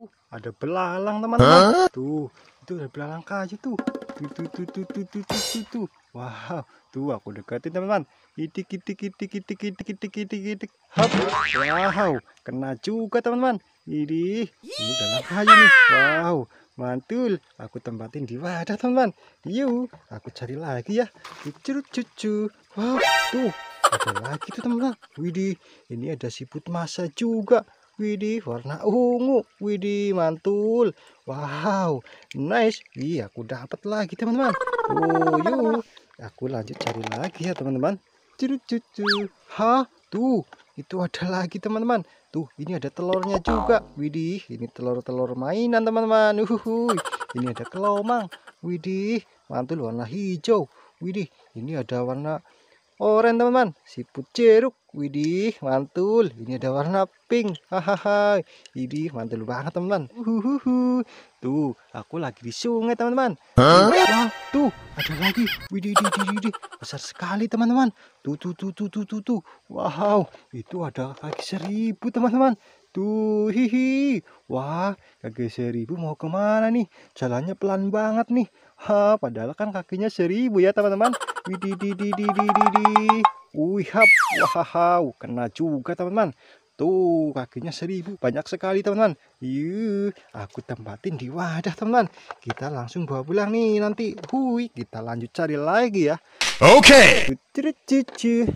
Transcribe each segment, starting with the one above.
Uh, ada belalang teman-teman. Huh? Tuh, itu ada belalang kayu tuh. Tuh, tuh, tuh, tuh, tuh, tuh, tuh, tuh, tuh. Wow, tuh aku deketin teman-teman. Itik, itik, itik, itik, itik, itik, itik, itik. Hop. Wow, kena juga teman-teman. Ini, ini dalam kayu nih. Wow, mantul. Aku tempatin di wadah teman-teman. Yuk, aku cari lagi ya. Cucu, cucu. Wow, tuh ada lagi tuh teman-teman. Widih, ini ada siput masa juga. Widih, warna ungu. Widih, mantul. Wow, nice. Wih, aku dapat lagi, teman-teman. Oh, Aku lanjut cari lagi ya, teman-teman. cucu Hah? Tuh, itu ada lagi, teman-teman. Tuh, ini ada telurnya juga. Widih, ini telur-telur mainan, teman-teman. Ini ada kelomang. Widih, mantul warna hijau. Widih, ini ada warna oren teman-teman siput jeruk widih mantul ini ada warna pink hahaha Widih mantul banget teman-teman uhuhu tuh aku lagi di sungai teman-teman tuh ada lagi widih widih widih besar sekali teman-teman tuh tuh tuh tuh tuh tuh wow itu ada lagi seribu teman-teman Tuh, hihi. Wah, kakek seribu mau kemana nih? Jalannya pelan banget nih. Ha, padahal kan kakinya seribu ya teman-teman. Widididididididi. Wih, hap. Wahahau. Kena juga teman-teman. Tuh, kakinya seribu. Banyak sekali, teman-teman. Yuh, aku tempatin di wadah, teman-teman. Kita langsung bawa pulang nih nanti. Hui, kita lanjut cari lagi ya. Oke. Okay.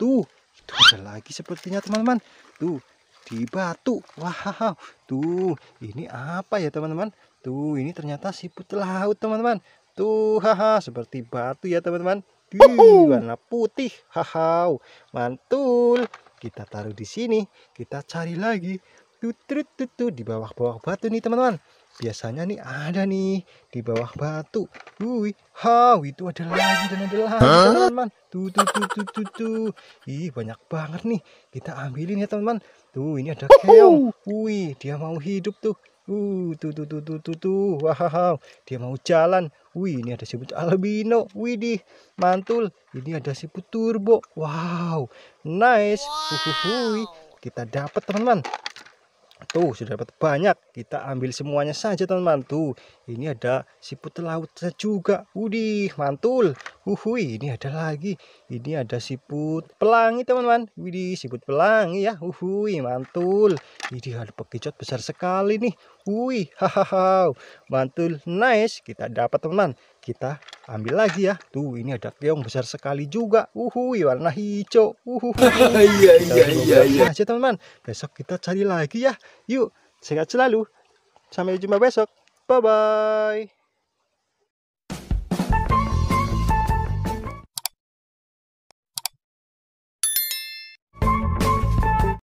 Tuh. Tuh, ada lagi sepertinya teman-teman. Tuh, di batu. Wow, tuh, ini apa ya teman-teman? Tuh, ini ternyata siput laut teman-teman. Tuh, haha, seperti batu ya teman-teman. warna putih. Haha, mantul. Kita taruh di sini. Kita cari lagi tutut tutu di bawah-bawah batu nih teman-teman biasanya nih ada nih di bawah batu wih how itu ada lagi dan ada lagi teman-teman tuh tutu ih banyak banget nih kita ambilin ya teman-teman tuh ini ada keong wih dia mau hidup tuh Uh, tuh tuh tuh tuh tuh tuh. Wow, dia mau jalan. Wih, ini ada siput albino. Widih, mantul. Ini ada siput turbo. Wow, nice. Wow. uh. Kita dapat, teman-teman. Tuh, sudah dapat banyak. Kita ambil semuanya saja, teman-teman. Tuh, ini ada siput laut juga. Udih, mantul. Huhui, ini ada lagi. Ini ada siput pelangi, teman-teman. Wih, siput pelangi ya. Huhui, mantul. Ini ada pekicot besar sekali nih. Wih, hahaha. Mantul, nice. Kita dapat, teman-teman. Kita ambil lagi ya. Tuh, ini ada keong besar sekali juga. Uhui, warna hijau. Uhuh. Iya, iya, iya, iya. Aja, teman-teman. Besok kita cari lagi ya. Yuk, sehat selalu. Sampai jumpa besok. Bye-bye.